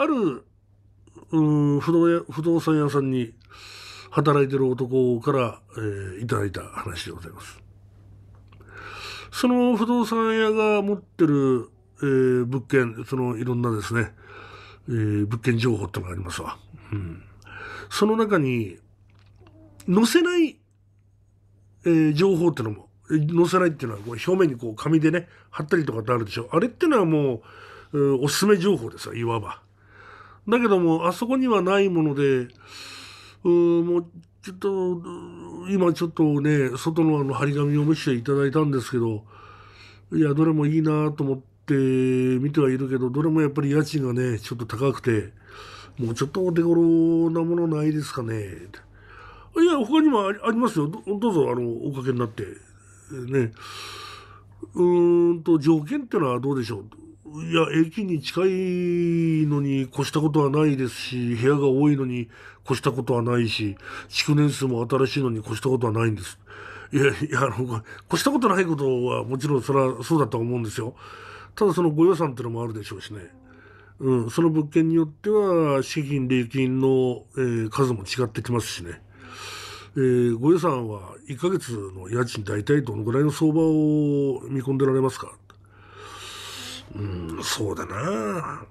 あるうん不動不動産屋さんに働いてる男から、えー、いただいた話でございます。その不動産屋が持ってる、えー、物件、そのいろんなですね、えー、物件情報ってのがありますわ。うん、その中に、載せない、えー、情報ってのも、載せないっていうのはこう表面にこう紙でね、貼ったりとかってあるでしょ。あれってのはもう、おすすめ情報ですいわば。だけども、あそこにはないもので、うもう、ちょっと、今ちょっとね、外のあの、張り紙を見せていただいたんですけど、いや、どれもいいなと思って見てはいるけど、どれもやっぱり家賃がね、ちょっと高くて、もうちょっとお手頃なものないですかね。いや、他にもありますよ。どうぞ、あの、おかけになって。ね。うーんと、条件ってのはどうでしょう。いや、駅に近いのに越したことはないですし、部屋が多いのに越したことはないし、築年数も新しいのに越したことはないんです。いや、いや、あの、越したことないことはもちろんそれはそうだと思うんですよ。ただそのご予算っていうのもあるでしょうしね。うん、その物件によっては、資金、礼金の、えー、数も違ってきますしね。えー、ご予算は1ヶ月の家賃大体どのぐらいの相場を見込んでられますかうんそうだな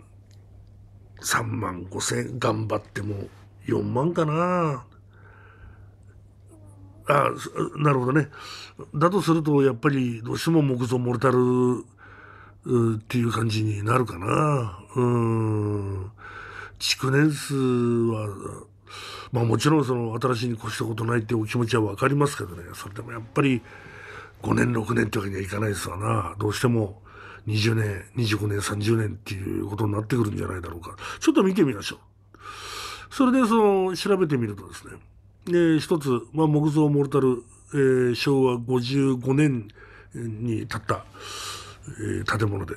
3万5千頑張っても4万かなあなるほどねだとするとやっぱりどうしても木造モルタルっていう感じになるかなうん築年数はまあもちろんその新しいに越したことないっていうお気持ちはわかりますけどねそれでもやっぱり5年6年ってわけにはいかないですわなどうしても20年、25年、30年っていうことになってくるんじゃないだろうか。ちょっと見てみましょう。それで、その、調べてみるとですね、で、一つ、まあ、木造モルタル、えー、昭和55年に建った、えー、建物で、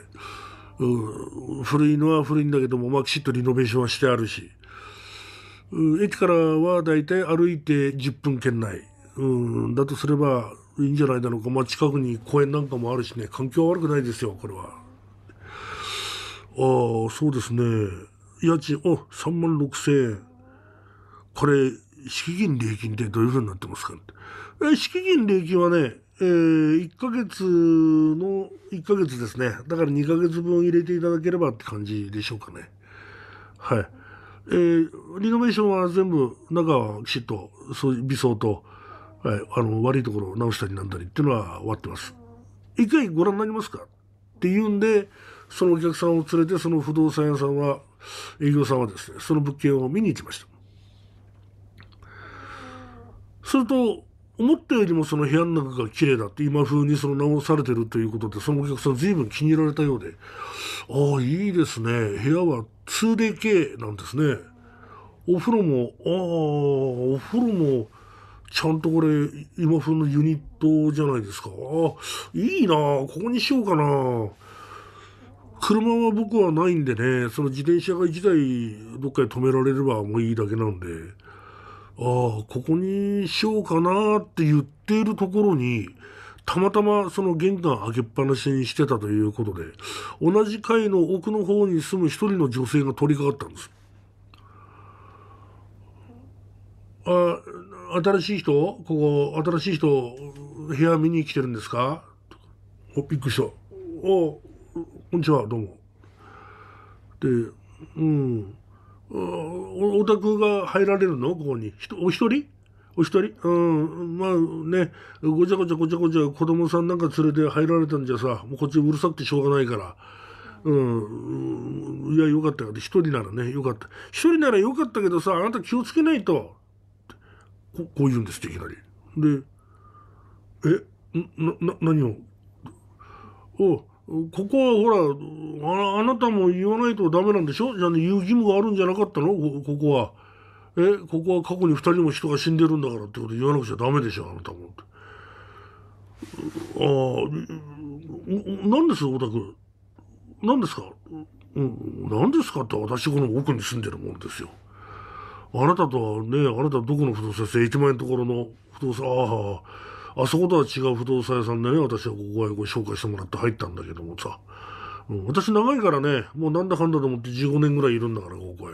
古いのは古いんだけども、まあ、きちっとリノベーションはしてあるし、駅からはだいたい歩いて10分圏内、うん、だとすれば、いいんじゃないだろうか、まあ、近くに公園なんかもあるしね環境悪くないですよこれはああそうですね家賃お3万6000円これ敷金礼金ってどういうふうになってますかえ敷金礼金はねえー、1ヶ月の1ヶ月ですね。だから2ヶ月分入れていただければって感じでしょうかね。はい。えー、リノベーションは全部中はきちっとそう美装と、はい、あの悪いところを直したりなんだりっていうのは終わってます。一回ご覧になりますかって言うんでそのお客さんを連れてその不動産屋さんは営業さんはですねその物件を見に行きました。すると思ったよりもその部屋の中が綺麗だって今風にその直されてるということでそのお客さん随分気に入られたようでああいいですね部屋は 2DK なんですねお風呂もああお風呂もちゃんとこれ、今風のユニットじゃないですか。あいいなここにしようかな車は僕はないんでね、その自転車が1台どっかで止められればもういいだけなんで、ああ、ここにしようかなって言っているところに、たまたまその玄関開けっぱなしにしてたということで、同じ階の奥の方に住む一人の女性が取りかかったんです。あ新しい人ここ、新しい人、部屋見に来てるんですかお、びっくりした。お、こんにちは、どうも。で、うん。お、お宅が入られるのここに。ひとお一人お一人うん。まあね、ごちゃごちゃごちゃごちゃ子供さんなんか連れて入られたんじゃさ、もうこっちうるさくてしょうがないから。うん。いや、よかったよ。一人ならね、よかった。一人ならよかったけどさ、あなた気をつけないと。ここう言うんですっていきなり。で、え、な、な、何をおここはほらあ、あなたも言わないとダメなんでしょじゃあ、ね、言う義務があるんじゃなかったのここは。え、ここは過去に二人も人が死んでるんだからってこと言わなくちゃダメでしょあなたも。ああ、何ですオタク。何ですかうん、何ですかって私この奥に住んでるもんですよ。あなたとはね、あなたどこの不動産屋さん1万円のところの不動産、ああ、あそことは違う不動産屋さんでね、私はここへ紹介してもらって入ったんだけどもさ、うん、私長いからね、もうなんだかんだと思って15年ぐらいいるんだから、ここへ。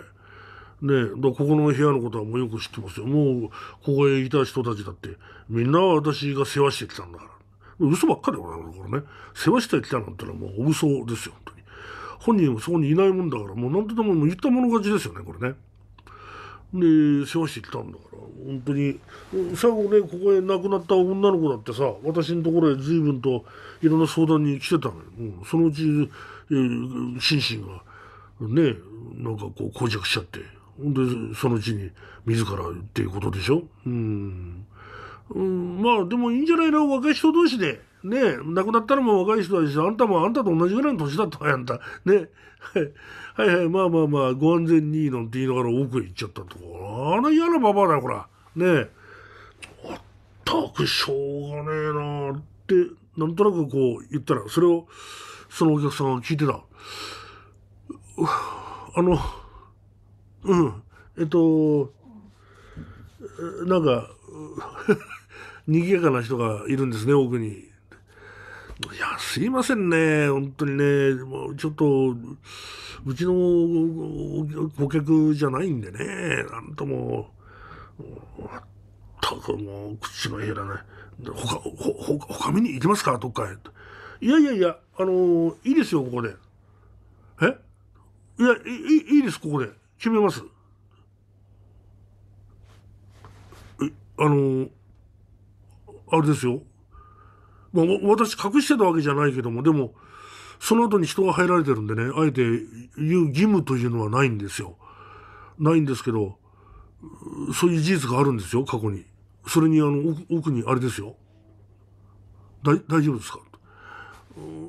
ね、だここの部屋のことはもうよく知ってますよ。もう、ここへいた人たちだって、みんな私が世話してきたんだから。嘘ばっかりだから、これね。世話してきたなんてのはもうお嘘ですよ、本当に。本人もそこにいないもんだから、もう何とでも言ったもの勝ちですよね、これね。で世話してきたんだから本当に最後ねここへ亡くなった女の子だってさ私のところへ随分といろんな相談に来てたのよ、うん、そのうち、えー、心身がねなんかこう膠着しちゃってほんでそのうちに自らっていうことでしょうんうん、まあでもいいんじゃないの若い人同士で。ね亡くなったのも若い人だし、あんたもあんたと同じぐらいの年だったわあんた。ねはい、はいはいまあまあまあ、ご安全になんて言いながら奥へ行っちゃったとこ。あの嫌なババアだよ、ほら。ねえ。まったくしょうがねえなって、なんとなくこう言ったら、それを、そのお客さんが聞いてた。あの、うん、えっと、なんか、賑やかな人がいるんですね、奥に。いや、すいませんね、本当にね、もうちょっと、うちの顧客じゃないんでね、なんとも、全くもう口の減らない。か、ほ、ほ、か見に行きますかどっかへ。いやいやいや、あのいいですよ、ここで。えいや、いい、いいです、ここで。決めます。え、あの、あれですよ。まあ、私隠してたわけじゃないけども、でも、その後に人が入られてるんでね、あえて言う義務というのはないんですよ。ないんですけど、そういう事実があるんですよ、過去に。それに、あの、奥にあれですよ。大丈夫ですか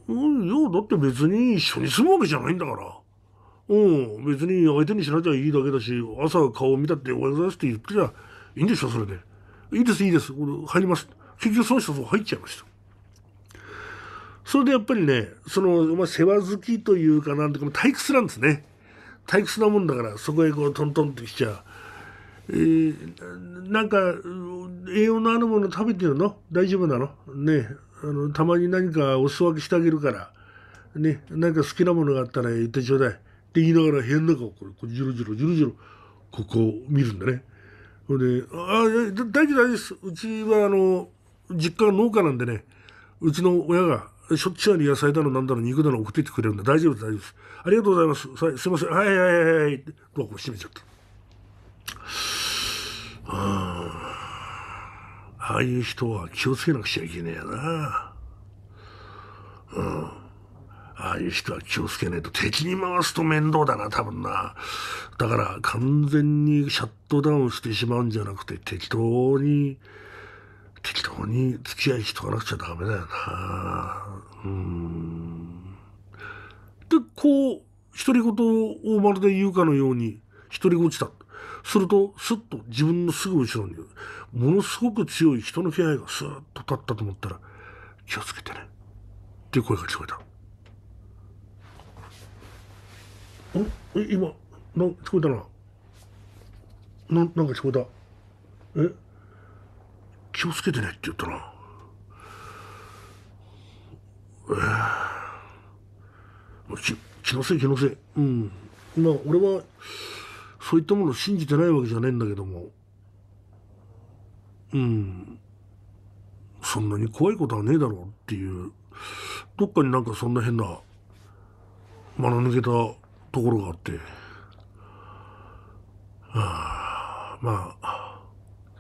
うん、いや、だって別に一緒に住むわけじゃないんだから。うん、別に相手にしなきゃいいだけだし、朝顔を見たっておはようございますって言ってりゃいいんでしょ、それで。いいです、いいです。入ります。結局その人そこ入っちゃいました。それでやっぱりね、その、まあ、世話好きというかなんていうか、退屈なんですね。退屈なもんだから、そこへこうトントンってきちゃう。えー、なんか、栄養のあるもの食べてるの大丈夫なのねあの、たまに何かお裾分けしてあげるから、ね、何か好きなものがあったら言ってちょうだい。って言いながら部屋の中をこれ、こじろじろじろじろ、ここを見るんだね。ほんで、ああ、大丈夫大丈夫です。うちはあの、実家が農家なんでね、うちの親が、しょっちゅうに野菜だの、なんだの、肉だの送ってってくれるんで、大丈夫です、大丈夫です。ありがとうございます。すいません。はいはいはいはい。ドアこう閉めちゃった。ああいう人は気をつけなくちゃいけねえやな。うん。ああいう人は気をつけないと敵に回すと面倒だな、多分な。だから完全にシャットダウンしてしまうんじゃなくて適当に適当に付き合いしとかなくちゃダメだよな。うん。で、こう、独り言をまるで言うかのように、独り言した。すると、すっと自分のすぐ後ろに、ものすごく強い人の気配がスーッと立ったと思ったら、気をつけてね。っていう声が聞こえた。おえ今、な、ん、聞こえたな。な、なんか聞こえた。え気をつけてねって言ったら「ええー。気のせい気のせい。うん。まあ俺はそういったものを信じてないわけじゃねえんだけども。うん。そんなに怖いことはねえだろうっていう。どっかになんかそんな変な、間の抜けたところがあって。はあ、まあ、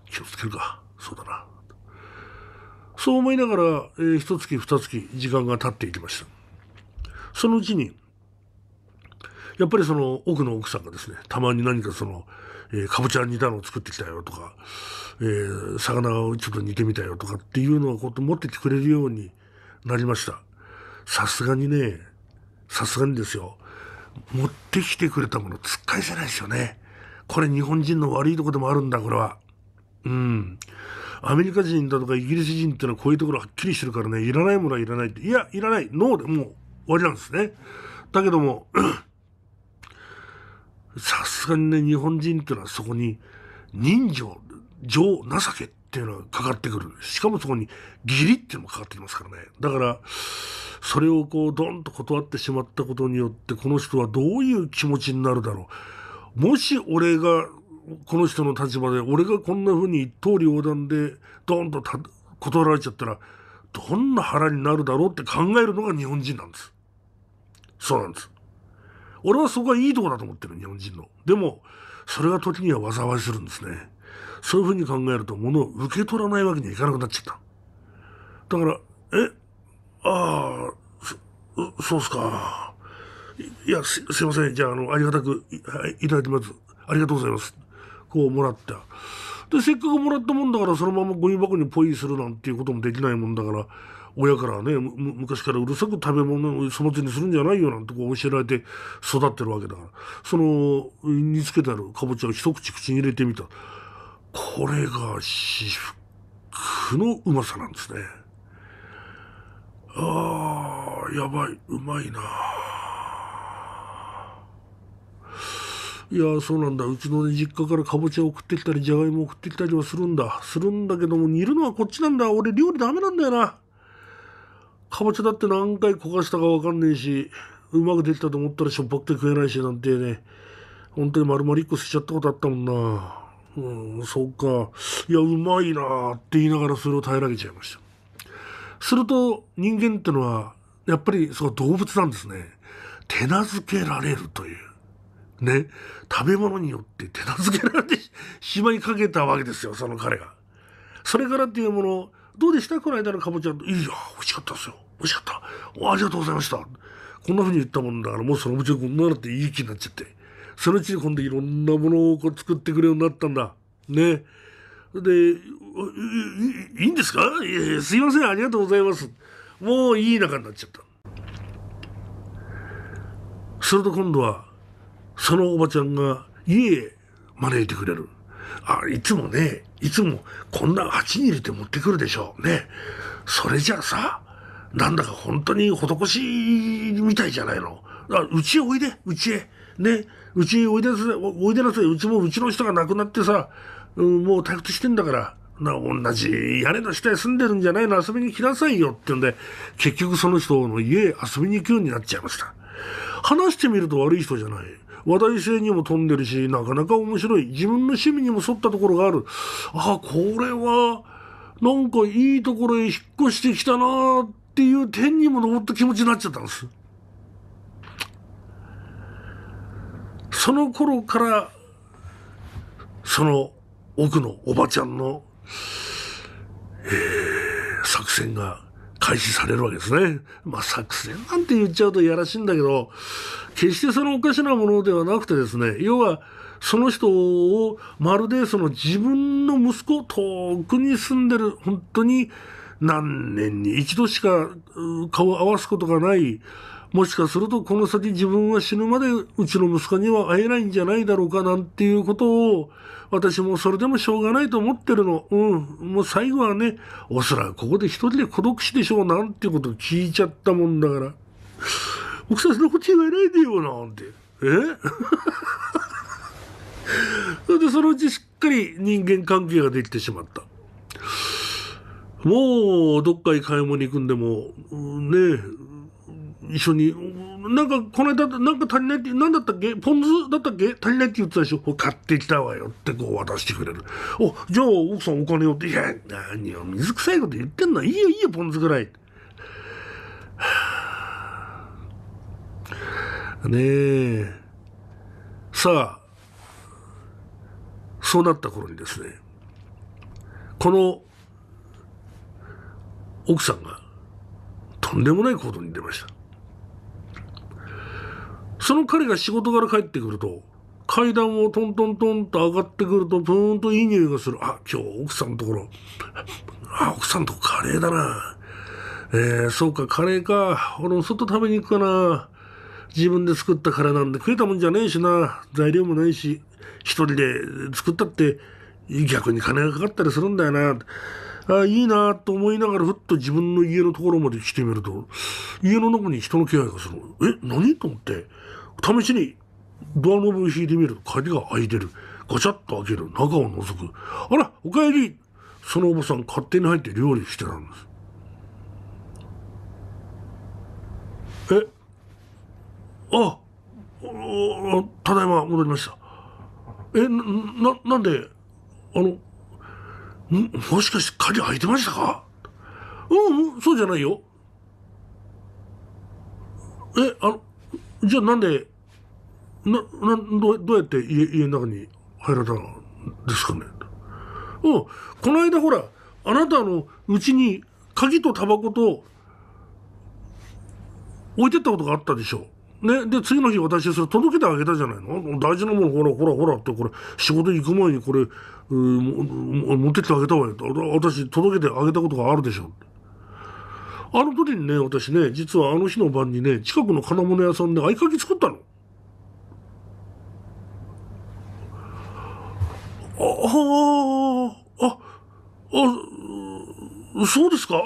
気をつけるか。そうだな。そう思いながら、えー、一月二月時間が経っていきました。そのうちに、やっぱりその奥の奥さんがですね、たまに何かその、えー、かぼちゃ煮たのを作ってきたよとか、えー、魚をちょっと煮てみたよとかっていうのをこう持ってきてくれるようになりました。さすがにね、さすがにですよ、持ってきてくれたもの、突っ返せないですよね。これ日本人の悪いとこでもあるんだ、これは。うん。アメリカ人だとかイギリス人ってのはこういうところはっきりしてるからね、いらないものはいらないって。いや、いらない。ノーでもう終わりなんですね。だけども、さすがにね、日本人ってのはそこに人情、情、情けっていうのがかかってくる。しかもそこに義理っていうのもかかってきますからね。だから、それをこう、ドンと断ってしまったことによって、この人はどういう気持ちになるだろう。もし俺がこの人の立場で俺がこんな風に一刀両断でドンと断られちゃったらどんな腹になるだろうって考えるのが日本人なんです。そうなんです。俺はそこはいいとこだと思ってる日本人の。でもそれが時には災いするんですね。そういう風に考えると物を受け取らないわけにはいかなくなっちゃった。だから、え、ああ、そうっすか。いや、す、すいません。じゃあ、あの、ありがたくはい、いただきます。ありがとうございます。こうもらった。で、せっかくもらったもんだから、そのままゴミ箱にポイするなんていうこともできないもんだから、親からね、昔からうるさく食べ物を粗末にするんじゃないよなんてこう教えられて育ってるわけだから、その、煮つけてあるかぼちゃを一口口に入れてみた。これが至福のうまさなんですね。ああ、やばい、うまいな。いやそうなんだうちの、ね、実家からかぼちゃ送ってきたりじゃがいも送ってきたりはするんだするんだけども煮るのはこっちなんだ俺料理ダメなんだよなかぼちゃだって何回焦がしたかわかんねえしうまくできたと思ったらしょっぱくて食えないしなんてね本当に丸々一個捨てちゃったことあったもんなうんそっかいやうまいなって言いながらそれを耐えられちゃいましたすると人間ってのはやっぱりそう動物なんですね手なずけられるというね、食べ物によって手なずけられて しまいかけたわけですよ、その彼が。それからっていうもの、どうでしたこの間のかぼちゃ。いや、美味しかったですよ。美味しかった。おありがとうございました。こんな風に言ったもんだから、もうそのうちこんなのっていい気になっちゃって。そのうちに今度いろんなものをこう作ってくれるようになったんだ。ね。で、いいいんですかいやすいません、ありがとうございます。もういい仲になっちゃった。すると今度は、そのおばちゃんが家へ招いてくれる。あ、いつもね、いつもこんな鉢に入れて持ってくるでしょう。ね。それじゃあさ、なんだか本当に施しみたいじゃないの。あ、うちへおいで、うちへ。ね、うちへおいでなさい、おいでなさい。うちもうちの人が亡くなってさ、うん、もう退屈してんだから、な、同じ屋根の下へ住んでるんじゃないの遊びに来なさいよって言うんで、結局その人の家へ遊びに行くようになっちゃいました。話してみると悪い人じゃない。話題性にも富んでるし、なかなか面白い。自分の趣味にも沿ったところがある。あ、これは、なんかいいところへ引っ越してきたなっていう点にも登った気持ちになっちゃったんです。その頃から、その奥のおばちゃんの、えー、作戦が開始されるわけですね。まあ、作戦なんて言っちゃうといやらしいんだけど、決してそのおかしなものではなくてですね、要は、その人をまるでその自分の息子、遠くに住んでる、本当に何年に一度しか顔を合わすことがない、もしかするとこの先自分は死ぬまでうちの息子には会えないんじゃないだろうかなんていうことを、私もそれでもしょうがないと思ってるの。うん。もう最後はね、おそらくここで一人で孤独死でしょうなんていうことを聞いちゃったもんだから。僕たちのこっこと言わないでよなんて。え それで、そのうちしっかり人間関係ができてしまった。もう、どっかに買い物に行くんでも、ねえ、一緒に、なんか、この間、なんか足りないって、なんだったっけポン酢だったっけ足りないって言ってたでしょ買ってきたわよってこう渡してくれる。お、じゃあ奥さんお金をって、いや、何よ、水臭いこと言ってんのいいよいいよ、ポン酢ぐらい。ねえ。さあ、そうなった頃にですね、この奥さんがとんでもない行動に出ました。その彼が仕事から帰ってくると、階段をトントントンと上がってくると、ぷーんといい匂いがする。あ、今日奥さんのところ、あ、奥さんのとこカレーだな。えー、そうか、カレーか。俺も外食べに行くかな。自分で作ったカレーなんで食えたもんじゃねえしな。材料もないし、一人で作ったって逆に金がかかったりするんだよな。あいいなと思いながらふっと自分の家のところまで来てみると家の中に人の気配がするえ何と思って試しにドアノブを引いてみると鍵が開いてるガチャッと開ける中を覗くあらおかえりそのおばさん勝手に入って料理してたんですえあただいま戻りましたえななんであのんもしかして鍵開いてましたかうん、そうじゃないよ。え、あの、じゃあなんで、な、な、どうどうやって家、家の中に入られたんですかねうん、この間ほら、あなたのうちに鍵とタバコと置いてったことがあったでしょう。ね、で、次の日私、それ届けてあげたじゃないの大事なもの、ほら、ほら、ほらって、これ、仕事行く前にこれ、う持ってきてあげたわよ。私、届けてあげたことがあるでしょ。あの時にね、私ね、実はあの日の晩にね、近くの金物屋さんで合鍵作ったの。あ、あ、あ、あ、そうですか。ああ、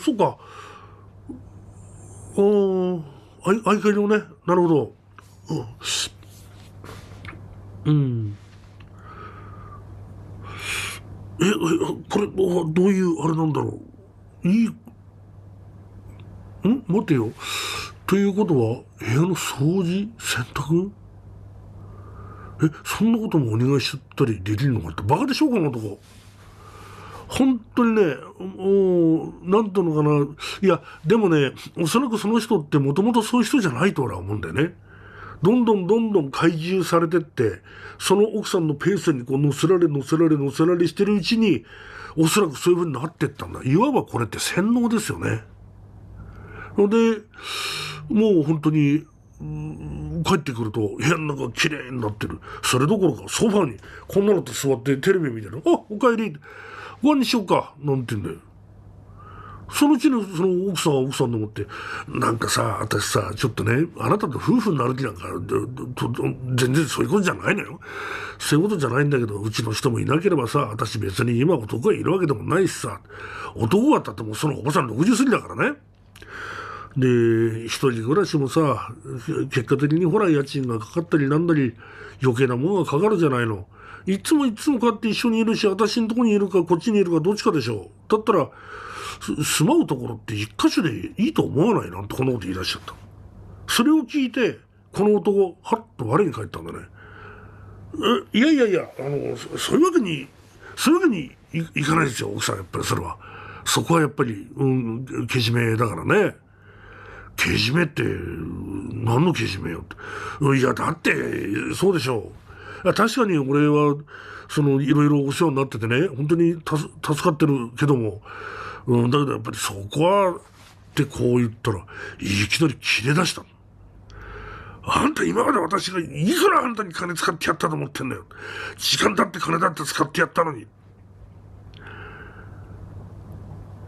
そうか。ああ。合鍵をね、なるほど。うん。うん、え、これ、どういう、あれなんだろう。いい、ん待てよ。ということは、部屋の掃除洗濯え、そんなこともお願いしちゃったりできるのかって、バカでしょうかなとか。本当にね、もう、なんとのかな、いや、でもね、おそらくその人ってもともとそういう人じゃないと俺は思うんだよね。どんどんどんどん怪獣されてって、その奥さんのペースにこう乗せられ乗せられ乗せられしてるうちに、おそらくそういう風になってったんだ。いわばこれって洗脳ですよね。ので、もう本当に、帰ってくると部屋の中綺麗になってる。それどころかソファにこんなのて座ってテレビ見てる。あ、おかえり。ご飯にしようかなんて言うんだよ。そのうちのその奥さんは奥さんと思って、なんかさ、私さ、ちょっとね、あなたと夫婦になる気なんか、全然そういうことじゃないのよ。そういうことじゃないんだけど、うちの人もいなければさ、私別に今男がいるわけでもないしさ、男はたってもそのおばさん60過ぎだからね。で、一人暮らしもさ、結果的にほら家賃がかかったりなんだり、余計なもんがかかるじゃないの。いつもいつもこうやって一緒にいるし、私のとこにいるか、こっちにいるか、どっちかでしょう。だったら、住まうところって一箇所でいいと思わないなんてこのこと言い出しちゃった。それを聞いて、この男、はっと我に返ったんだね。いやいやいや、あの、そういうわけに、そういうわけにいいかないですよ、奥さん、やっぱりそれは。そこはやっぱり、うん、けじめだからね。けじめって、何のけじめよって。いや、だって、そうでしょう。確かに俺は、その、いろいろお世話になっててね、本当に助かってるけども、うん、だけどやっぱりそこは、ってこう言ったら、いきなり切れ出したあんた今まで私がいくらあんたに金使ってやったと思ってんだよ。時間だって金だって使ってやったのに。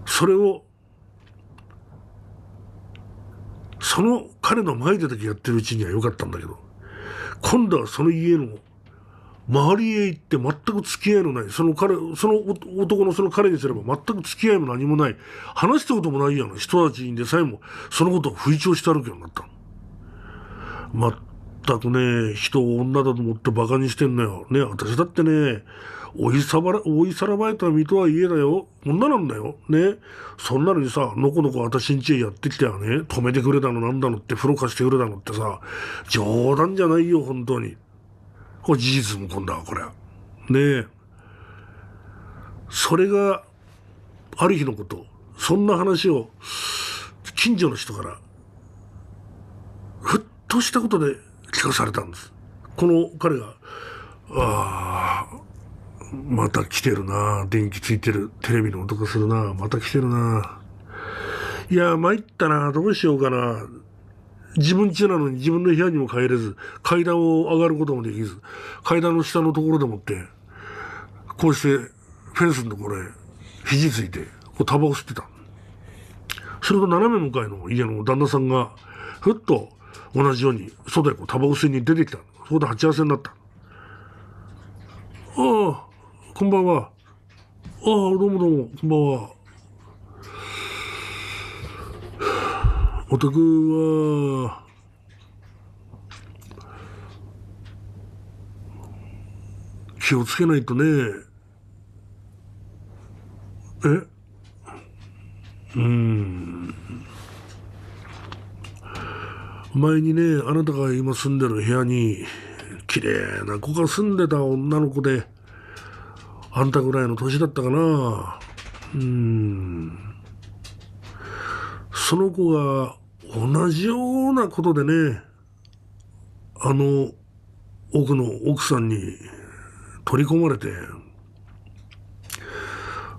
それを、その彼の前でだけやってるうちには良かったんだけど、今度はその家の周りへ行って全く付き合いのない、その彼、その男のその彼にすれば全く付き合いも何もない、話したこともないような人たちにでさえも、そのことを吹聴して歩くようになったの。全くね、人を女だと思って馬鹿にしてんのよ。ね、私だってね、追いさばら、追いさらばれた身とはいえだよ。女なんだよ。ね。そんなのにさ、のこのこ私ん家へやってきたよね。止めてくれたのなんだのって、風呂貸してくれたのってさ、冗談じゃないよ、本当に。これ事実無根だこれ。ねえ。それがある日のことそんな話を近所の人からふっとしたことで聞かされたんです。この彼が「ああまた来てるな電気ついてるテレビの音がするなまた来てるないや参ったなどうしようかな」自分家なのに自分の部屋にも帰れず、階段を上がることもできず、階段の下のところでもって、こうしてフェンスのところへ肘ついて、こうタバコ吸ってた。すると斜め向かいの家の旦那さんが、ふっと同じように外へこうタバコ吸いに出てきた。そこで鉢合わせになった。ああ、こんばんは。ああ、どうもどうも、こんばんは。お宅は気をつけないとねえうん前にねあなたが今住んでる部屋に綺麗な子が住んでた女の子であんたぐらいの年だったかなうんその子が同じようなことでね、あの奥の奥さんに取り込まれて、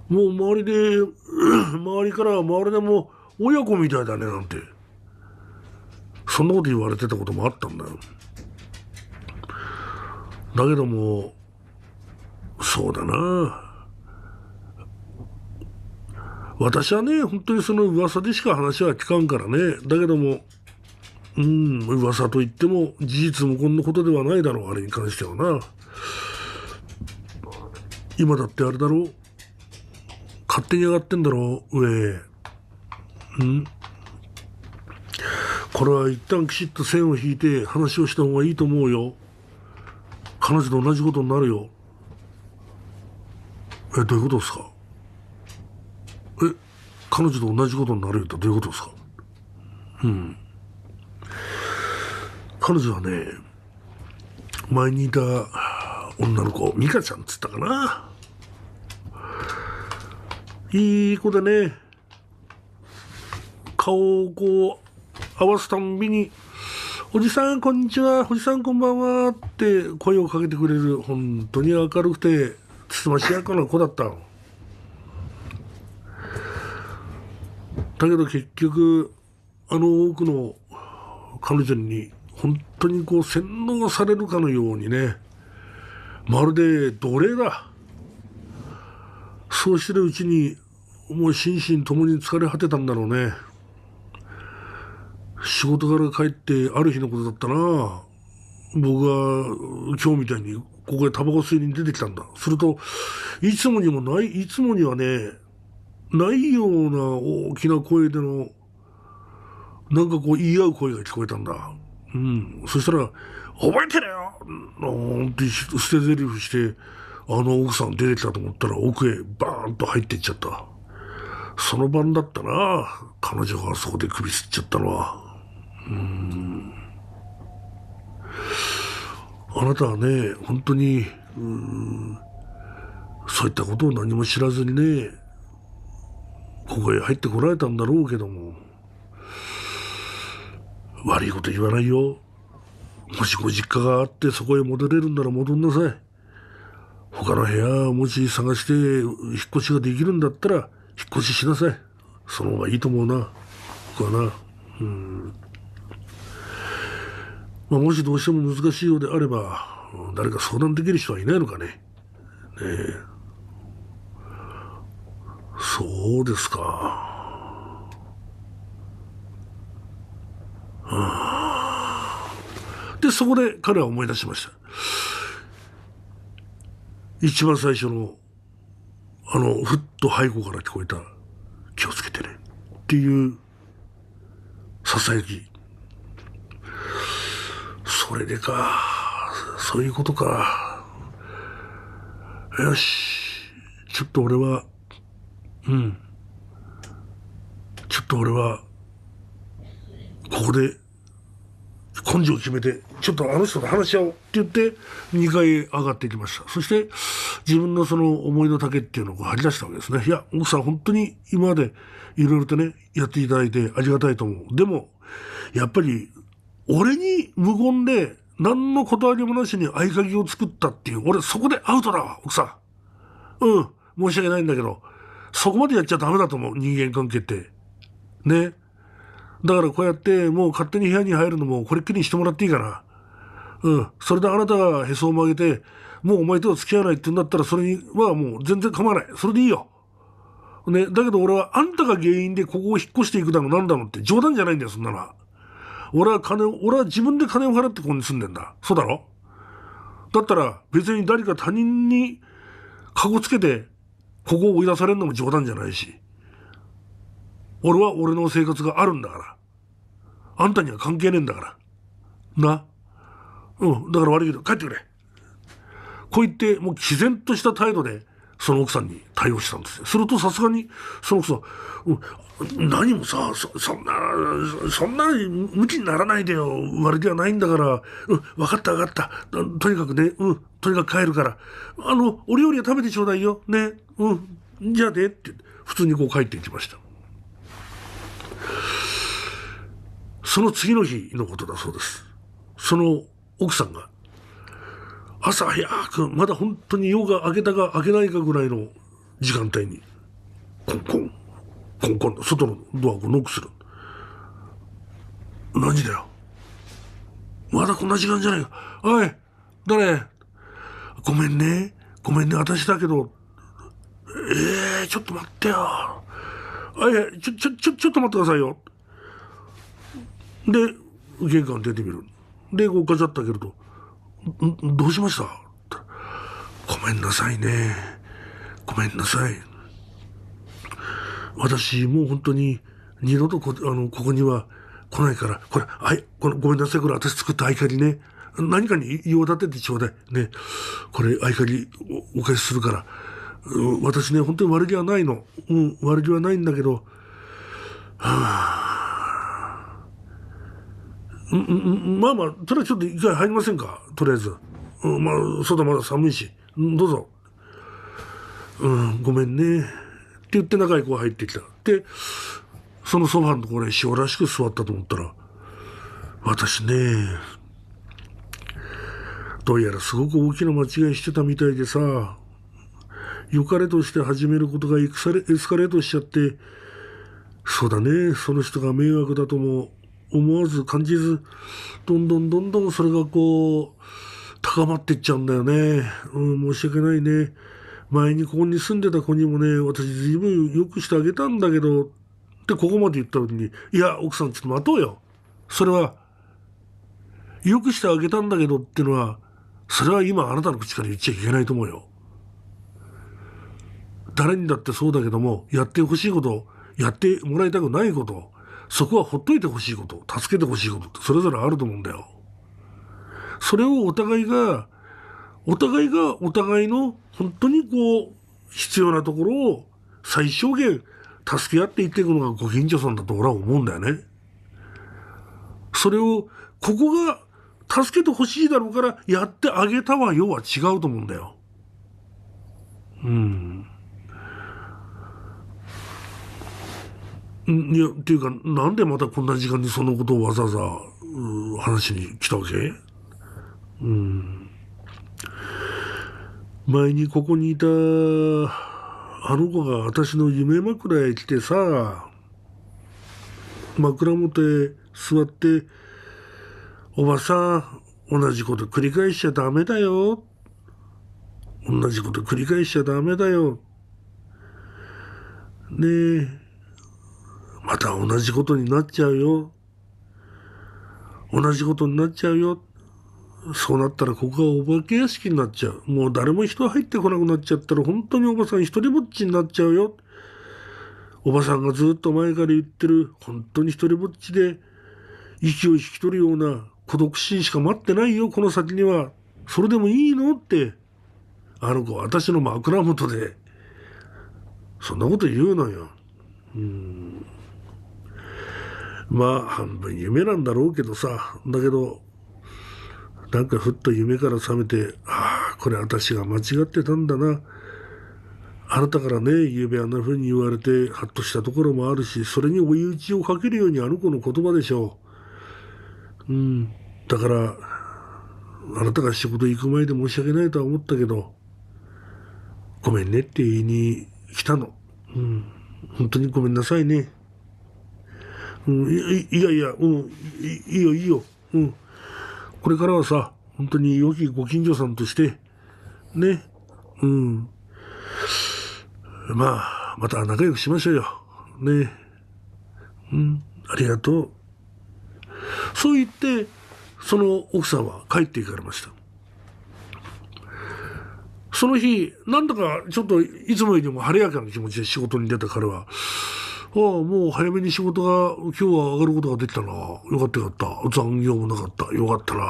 もう周りで、周りから周りでも親子みたいだねなんて、そんなこと言われてたこともあったんだよ。だけども、そうだな。私はね、本当にその噂でしか話は聞かんからね。だけども、うん、噂といっても事実無根のことではないだろう、あれに関してはな。今だってあれだろ勝手に上がってんだろ上。うん。これは一旦きちっと線を引いて話をした方がいいと思うよ。彼女と同じことになるよ。え、どういうことですかえ、彼女と同じことになれるってどういうことですかうん。彼女はね、前にいた女の子、美香ちゃんっつったかな。いい子でね、顔をこう合わすたんびに、おじさんこんにちは、おじさんこんばんはって声をかけてくれる、本当に明るくて、つつましやかな子だったの。だけど結局あの多くの彼女に本当にこう洗脳されるかのようにねまるで奴隷だそうしてるうちにもう心身ともに疲れ果てたんだろうね仕事から帰ってある日のことだったな僕が今日みたいにここへタバコ吸いに出てきたんだするといつもにもないいつもにはねないような大きな声での、なんかこう言い合う声が聞こえたんだ。うん。そしたら、覚えてるよなんて捨て台詞して、あの奥さん出てきたと思ったら奥へバーンと入っていっちゃった。その晩だったな。彼女がそこで首吊っちゃったのは。うん。あなたはね、本当に、うん、そういったことを何も知らずにね、ここへ入ってこられたんだろうけども、悪いこと言わないよ。もしご実家があってそこへ戻れるんなら戻んなさい。他の部屋をもし探して引っ越しができるんだったら引っ越ししなさい。その方がいいと思うな。僕はな。うん。まあ、もしどうしても難しいようであれば、誰か相談できる人はいないのかね。ねえ。そうですか。で、そこで彼は思い出しました。一番最初の、あの、ふっと背後から聞こえた、気をつけてね、っていう囁き。それでか。そういうことか。よし。ちょっと俺は、うんちょっと俺はここで根性を決めて、ちょっとあの人と話し合おうって言って、2階上がってきました。そして、自分のその思いの丈っていうのを張り出したわけですね。いや、奥さん本当に今までいろいろとね、やっていただいてありがたいと思う。でも、やっぱり、俺に無言で、何の断りもなしに合鍵を作ったっていう、俺そこでアウトだわ、奥さん。うん、申し訳ないんだけど、そこまでやっちゃダメだと思う、人間関係って。ね。だからこうやってもう勝手に部屋に入るのもこれっきりにしてもらっていいかな。うん。それであなたがへそを曲げて、もうお前とは付き合わないって言うんだったらそれにはもう全然構わない。それでいいよ。ね。だけど俺はあんたが原因でここを引っ越していくだのなんだうって冗談じゃないんだよ、そんなのは。俺は金を、俺は自分で金を払ってここに住んでんだ。そうだろだったら別に誰か他人にかこつけてここを追い出されるのも冗談じゃないし、俺は俺の生活があるんだから、あんたには関係ねえんだから、な。うん、だから悪いけど帰ってくれ。こう言って、もう毅然とした態度で、その奥さんに対応したんですよ。するとさすがに、その奥さん、うん、何もさそ、そんな、そんな無気にならないでよ、悪気はないんだから、うん、分かった分かった、とにかくね、うん、とにかく帰るから、あの、お料理は食べてちょうだいよ、ね、うん、じゃあね、って、普通にこう帰っていきました。その次の日のことだそうです。その奥さんが、朝早く、まだ本当に夜が明けたか明けないかぐらいの時間帯に、コンコン。こう、外のドアをノックする。何時だよ。まだこんな時間じゃないか。おい、誰ごめんね。ごめんね。私だけど。ええー、ちょっと待ってよ。え、ちょ、ちょ、ちょ、ちょっと待ってくださいよ。で、玄関出てみる。で、こうガチャッと開けると。どうしましたごめんなさいね。ごめんなさい。私もう本当に二度とこあのここには来ないから、これ、はい、このごめんなさい、これ私作った合鍵ね。何かに用立ててちょうだい。ね。これ合鍵おお返しするから。私ね、本当に悪気はないの。うん、悪気はないんだけど、はあ、うん、まあまあ、とりあえずちょっと一回入りませんかとりあえず。うん、まあ、外まだ寒いし。どうぞ。うん、ごめんね。言って仲いい子が入ってきた。で、そのソファのところにしおらしく座ったと思ったら、私ね、どうやらすごく大きな間違いしてたみたいでさ、良かれとして始めることがエスカレートしちゃって、そうだね、その人が迷惑だとも思わず感じず、どんどんどんどんそれがこう、高まってっちゃうんだよね。うん、申し訳ないね。前にここに住んでた子にもね、私随分よくしてあげたんだけど、ってここまで言ったのに、いや、奥さんちょっと待とうよ。それは、よくしてあげたんだけどっていうのは、それは今あなたの口から言っちゃいけないと思うよ。誰にだってそうだけども、やってほしいこと、やってもらいたくないこと、そこはほっといてほしいこと、助けてほしいことってそれぞれあると思うんだよ。それをお互いが、お互いがお互いの本当にこう、必要なところを最小限助け合っていっていくのがご近所さんだと俺は思うんだよね。それを、ここが助けてほしいだろうからやってあげたは要は違うと思うんだよ。うん。いや、っていうか、なんでまたこんな時間にそのことをわざわざ、話しに来たわけうん。前にここにいた、あの子が私の夢枕へ来てさ、枕元へ座って、おばさん、同じこと繰り返しちゃダメだよ。同じこと繰り返しちゃダメだよ。ねえ、また同じことになっちゃうよ。同じことになっちゃうよ。そうなったらここがお化け屋敷になっちゃう。もう誰も人入ってこなくなっちゃったら本当におばさん一人ぼっちになっちゃうよ。おばさんがずっと前から言ってる本当に一人ぼっちで息を引き取るような孤独死しか待ってないよこの先には。それでもいいのってあの子私の枕元でそんなこと言うのよ。うまあ半分夢なんだろうけどさだけどなんかふっと夢から覚めて、ああ、これ私が間違ってたんだな。あなたからね、ゆうべあんな風に言われて、ハッとしたところもあるし、それに追い打ちをかけるようにあの子の言葉でしょう。うん。だから、あなたが仕事行く前で申し訳ないとは思ったけど、ごめんねって言いに来たの。うん。本当にごめんなさいね。うん、いいやいや、うん、いいよいいよ。うん。これからはさ、本当に良きご近所さんとして、ね、うん。まあ、また仲良くしましょうよ。ね。うん、ありがとう。そう言って、その奥さんは帰っていかれました。その日、なんだかちょっといつもよりも晴れやかな気持ちで仕事に出た彼は、ああ、もう早めに仕事が、今日は上がることができたな。よかったよかった。残業もなかった。よかったな。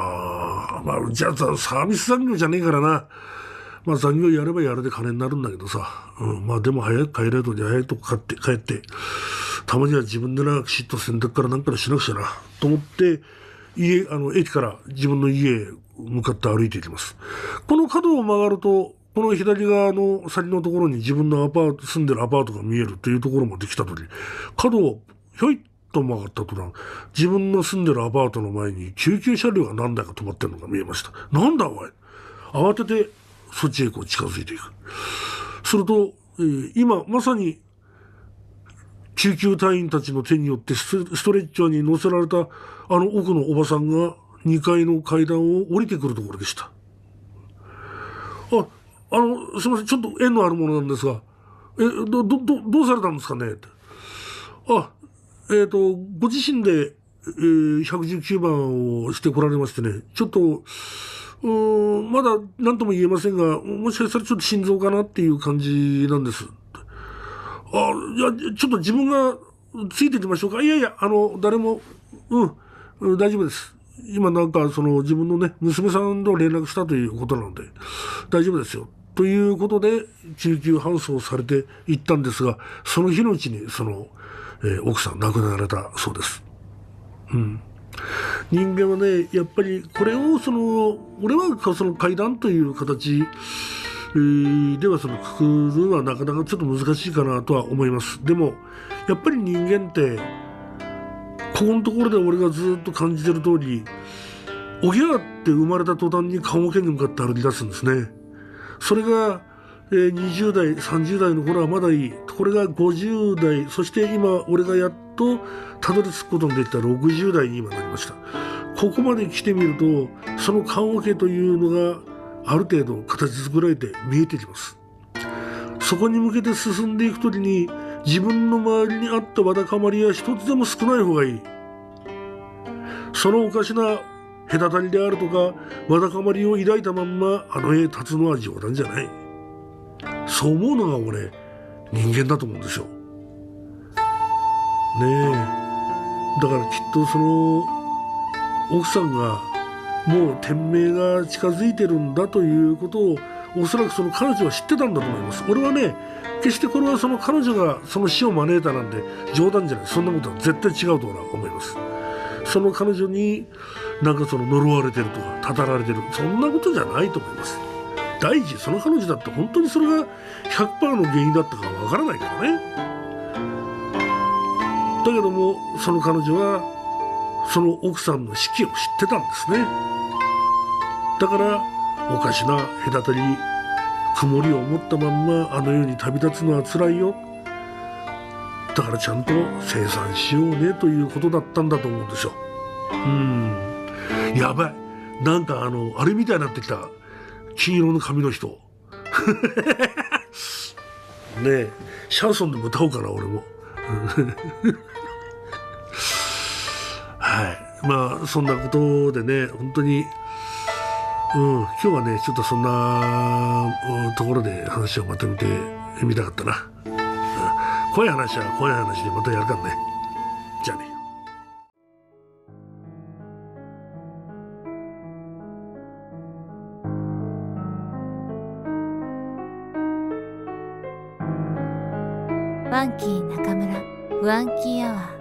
まあ、うちはサービス残業じゃねえからな。まあ残業やればやるで金になるんだけどさ。うん、まあでも早く帰れるのに早いとこ帰って帰って、たまには自分でな、きちっと洗濯からなんからしなくちゃな。と思って、家、あの、駅から自分の家へ向かって歩いていきます。この角を曲がると、この左側の先のところに自分のアパート、住んでるアパートが見えるというところまで来た時、角をひょいっと曲がったとき、自分の住んでるアパートの前に救急車両が何台か止まってるのが見えました。なんだお前慌ててそっちへこう近づいていく。すると、えー、今まさに救急隊員たちの手によってストレッチャーに乗せられたあの奥のおばさんが2階の階段を降りてくるところでした。ああの、すいません、ちょっと縁のあるものなんですが、え、ど、ど、どうされたんですかねって。あ、えっ、ー、と、ご自身で、えー、119番をしてこられましてね、ちょっと、うん、まだ何とも言えませんが、もしかしたらちょっと心臓かなっていう感じなんです。あ、いや、ちょっと自分がついていきましょうか。いやいや、あの、誰も、うん、うん、大丈夫です。今なんかその自分のね、娘さんと連絡したということなので、大丈夫ですよ。ということで救急搬送されていったんですがその日のうちにその、えー、奥さん亡くなられたそうです。うん人間はねやっぱりこれをその俺はその階段という形ではそのくくるのはなかなかちょっと難しいかなとは思いますでもやっぱり人間ってここのところで俺がずっと感じてる通りおぎゃーって生まれた途端に棺桶に向かって歩き出すんですね。それが、えー、20代30代の頃はまだいいこれが50代そして今俺がやっとたどり着くことのできた60代に今なりましたここまで来てみるとその棺桶というのがある程度形作られて見えてきますそこに向けて進んでいく時に自分の周りにあったわだかまりは一つでも少ない方がいいそのおかしな隔たりであるとかわだかまりを抱いたまんまあの絵立つのは冗談じゃないそう思うのが俺人間だと思うんですよ。ねえだからきっとその奥さんがもう天命が近づいてるんだということをおそらくその彼女は知ってたんだと思います俺はね決してこれはその彼女がその死を招いたなんて冗談じゃないそんなことは絶対違うと俺は思います。その彼女になんかその呪われてるとかたたられてるそんなことじゃないと思います大事その彼女だって本当にそれが100%の原因だったかわからないからねだけどもその彼女はその奥さんの死期を知ってたんですねだからおかしな隔たり曇りを持ったまんまあの世に旅立つのは辛いよだからちゃんと生産しようねということだったんだと思うんですよ。うんやばいなんかあのあれみたいになってきた金色の髪の人 ねえシャンソンでも歌おうかな俺も。はいまあそんなことでね本当にうん、今日はね、ちょっとそんな、ところで話をまとめてみたかったな。怖い話は怖い話でまたやるからねじゃあねファンキー中村不ンキーアワー